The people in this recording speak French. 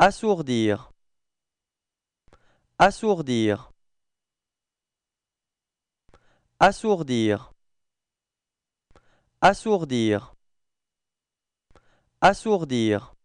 Assourdir Assourdir Assourdir Assourdir Assourdir